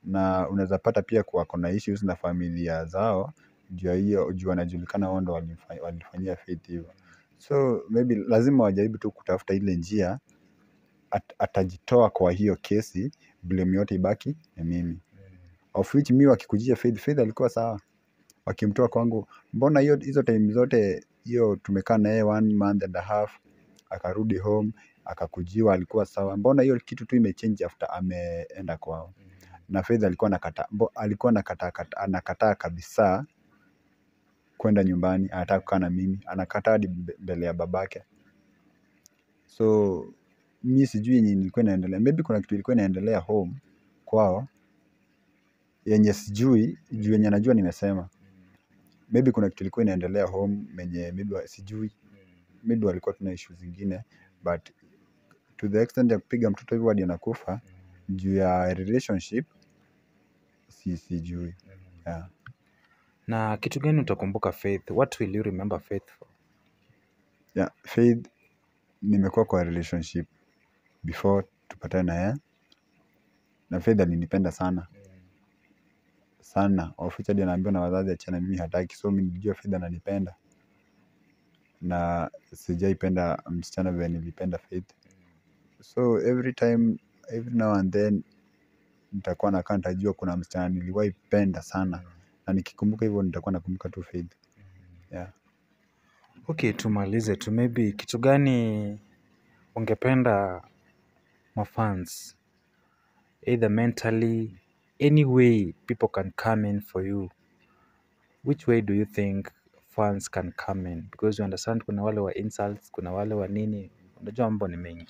na unaweza pata pia kuwa ako na issues na familia zao juu ya hiyo juu wanajulikana wao ndo walifanyia Faith hivyo so maybe lazima wajaribu tu kutafuta ile njia at, atajitoa kwa hiyo kesi blame yote ibaki ni mimi of which mi wakikujia Faith Faith alikuwa sawa wakimtoa kwangu mbona hiyo hizo time zote hiyo tumekaa na yeye one month and a half akarudi home akakujiwa alikuwa sawa, mbona hiyo kitu tu imechange after ameenda kwao. Mm-hmm. Na Faith alikuwa anakataa, alikuwa anakataa anakataa kabisa kwenda nyumbani, anataka kukaa na mimi, anakataa hadi mbele ya babake. So mi sijui yenye ilikuwa inaendelea, maybe kuna kitu ilikuwa inaendelea home kwao yenye sijui juu yenye najua nimesema, mm-hmm. maybe kuna kitu ilikuwa inaendelea home menye maybe sijui maybe walikuwa tuna issue zingine but to the extent ya kupiga mtoto hivyo hadi anakufa juu ya relationship si sijui yeah. na kitu gani utakumbuka faith what will you remember faith for yeah, faith nimekuwa kwa relationship before tupatane na yeye na faith alinipenda sana sana ofichadi anaambiwa na wazazi achana mimi hataki so mi nilijua faith ananipenda na sijaipenda msichana vile nilipenda Faith so every time every now and then nitakuwa nakaa nitajua kuna msichana niliwahi penda sana na nikikumbuka hivyo nitakuwa nakumbuka tu Faith yeah. Okay, tumalize tu maybe kitu gani ungependa mafans either mentally any way people can come in for you which way do you think fans can come in because you understand kuna wale wa insults kuna wale wa nini unajua mambo ni mengi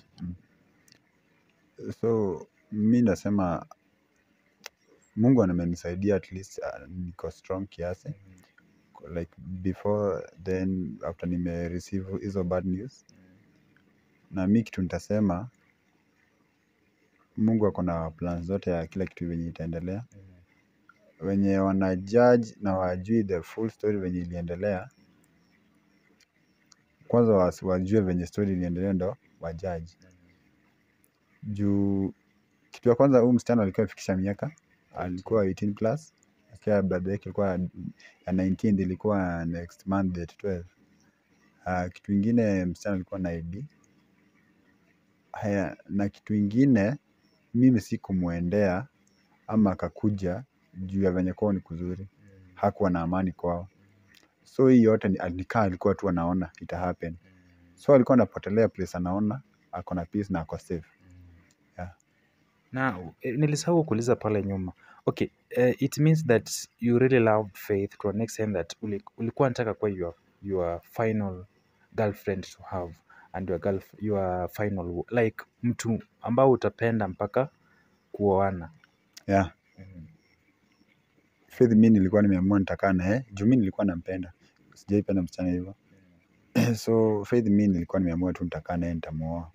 so mi nasema mungu amenisaidia at least uh, niko strong kiasi like before then after nimereceive hizo bad news na mi kitu nitasema mungu ako na plans zote ya kila kitu venye itaendelea mm. -hmm wenye wanajudge na hawajui the full story venye iliendelea kwanza wajue venye story iliendelea ndo wajaji juu kitu ya kwanza huyu msichana alikuwa amefikisha miaka alikuwa 18 plus akiwa birthday yake ilikuwa ya 19 ilikuwa next month date 12 uh, ah, kitu ingine msichana alikuwa na ID haya na kitu ingine mimi sikumwendea ama akakuja juu ya venye kwao ni kuzuri mm. hakuwa na amani kwao so hii yote ni kaa alikuwa tu anaona ita happen mm. so alikuwa anapotelea place anaona ako na peace na ako safe mm. yeah. na eh, nilisahau kuuliza pale nyuma okay uh, it means that you really loved faith to an extent that ulikuwa unataka kuwa your, your final girlfriend to have and your, girl, your final like mtu ambao utapenda mpaka kuoana yeah. mm Faith mi nilikuwa nimeamua nitakaa na yeye juu mi nilikuwa nampenda sijawahi penda msichana hivyo so Faith mi nilikuwa nimeamua tu nitakaa na yeye nitamuoa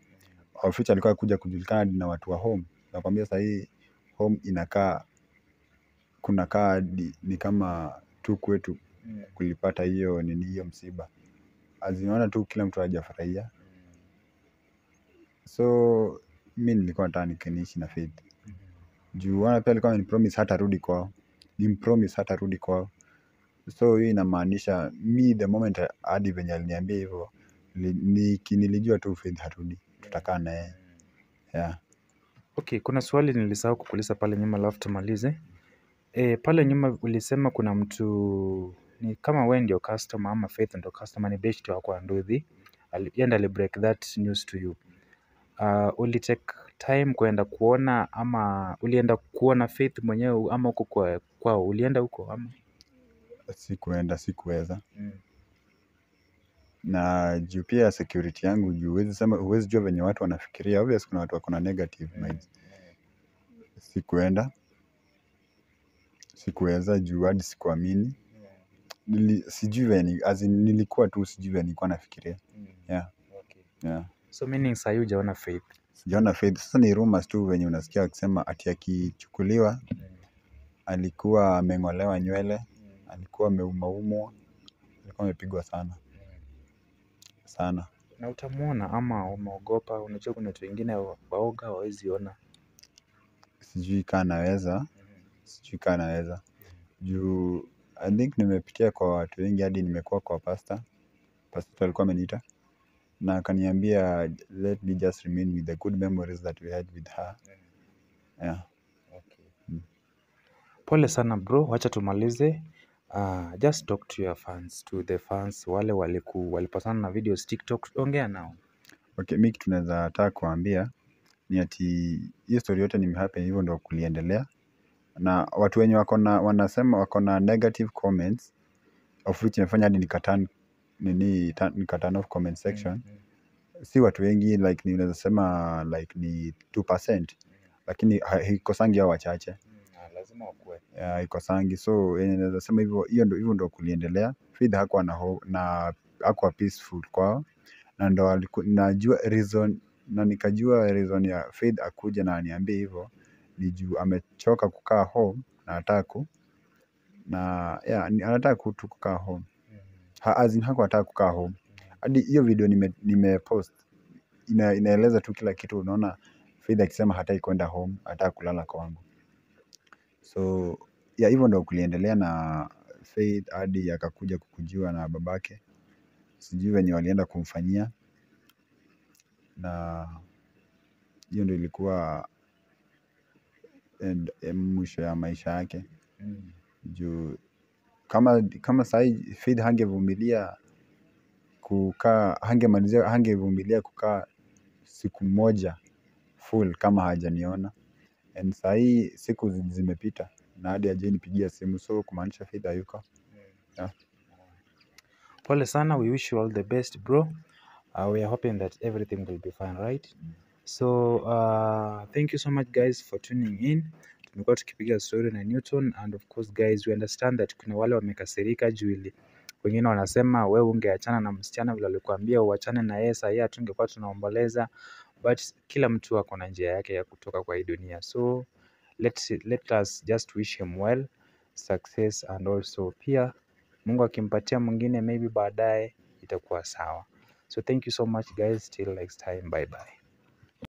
our future alikuwa kuja kujulikana na watu wa home nakwambia sahii home inakaa kuna hadi ni kama tu kwetu kulipata hiyo nini hiyo msiba as tu kila mtu hajafurahia so mi nilikuwa nataka niishi na Faith juu wana pia alikuwa hata rudi kwao nilimpromise hatarudi kwao. So hii inamaanisha mi the moment hadi venye aliniambia hivyo nilijua tu Faith harudi tutakaa na yeye yeah. Okay, kuna swali nilisahau kukuliza pale nyuma alafu tumalize. E, pale nyuma ulisema kuna mtu ni kama wewe ndio customer ama Faith ndio customer ni best wako Anduthi. Yenda li break that news to you. Uh, uli take time kuenda kuona ama ulienda kuona Faith mwenyewe ama uko kwa kwao, ulienda huko ama? Sikuenda, sikuweza mm. na juu pia security yangu juu huwezi sema, huwezi jua venye watu wanafikiria. Obviously kuna watu wako na negative minds. Sikuenda, sikuweza juu hadi sikuamini Nili, sijui venye as in nilikuwa tu sijui venye nilikuwa nafikiria mm. yeah. Okay. yeah. So meaning sasa hujaona faith? Sijaona faith. Sasa ni rumors tu venye unasikia wakisema ati akichukuliwa mm alikuwa ameng'olewa nywele, alikuwa ameumaumwa, alikuwa amepigwa sana sana. Na utamwona ama umeogopa? Unajua kuna watu wengine waoga hawawezi ona. Sijui kaa anaweza, mm-hmm. sijui kaa anaweza juu I think nimepitia kwa watu wengi hadi nimekuwa kwa pasta. Pasta alikuwa ameniita na akaniambia let me just remain with the good memories that we had with her. Mm-hmm. Yeah. Pole sana bro, wacha tumalize uh, Just talk to your fans, to the fans wale waliku, walipasana na videos TikTok, ongea nao Okay, mi kitu naweza taka kuambia ni ati hiyo story yote ni mihape hivyo ndo kuliendelea, na watu wenye wako na wanasema wako na negative comments of which imefanya hadi nikatan nini nikatan of comment section mm -hmm. Si watu wengi like ni unaweza sema like ni 2% lakini haikosangi hao wachache Kusema ukweli. Ya haikosangi so yenye naweza sema hivyo hiyo ndio hivyo ndio kuliendelea. Faith hakuwa na na hakuwa peaceful kwao. Na ndo alikuwa najua reason na nikajua reason ya Faith akuja na aniambie hivyo ni juu amechoka kukaa home na ataku na yeah anataka kutu kukaa home. Ha, azin hako hakuwa anataka kukaa home. Hadi hiyo video nime nimepost ina, inaeleza tu kila kitu unaona Faith akisema hataki kwenda home, hataki kulala kwangu. So ya hivyo ndo kuliendelea na Faith hadi akakuja kukujiwa na babake. Sijui venye walienda kumfanyia na hiyo ndo ilikuwa eh, mwisho ya maisha yake juu kama kama sahii Faith hangevumilia kukaa hangemalizia hangevumilia kukaa siku moja full kama hajaniona and saa hii siku zimepita na hadi hajai nipigia simu so kumaanisha fedha yuko yeah. Pole sana, we wish you all the best bro. Uh, we are hoping that everything will be fine right? So uh, thank you so much guys for tuning in. Tumekuwa tukipiga story na Newton and of course guys we understand that kuna wale wamekasirika juili wengine wanasema we ungeachana na msichana vile alikwambia uachane na yeye, sahii hatungekuwa tunaomboleza but kila mtu ako na njia yake ya kutoka kwa hii dunia so let, let us just wish him well success and also pia Mungu akimpatia mwingine maybe baadaye itakuwa sawa so thank you so much guys till next time bye bye